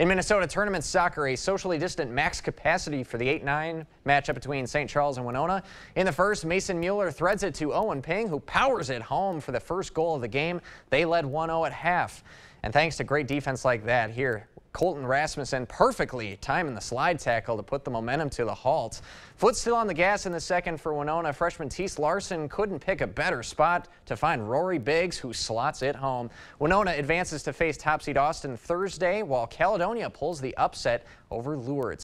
In Minnesota tournament soccer, a socially distant max capacity for the 8-9 matchup between St. Charles and Winona. In the first, Mason Mueller threads it to Owen Ping, who powers it home for the first goal of the game. They led 1-0 at half. And thanks to great defense like that, here Colton Rasmussen perfectly timing the slide tackle to put the momentum to the halt. Foot still on the gas in the second for Winona. Freshman Tease Larson couldn't pick a better spot to find Rory Biggs, who slots it home. Winona advances to face top seed Austin Thursday, while Caledonia pulls the upset over Lourdes.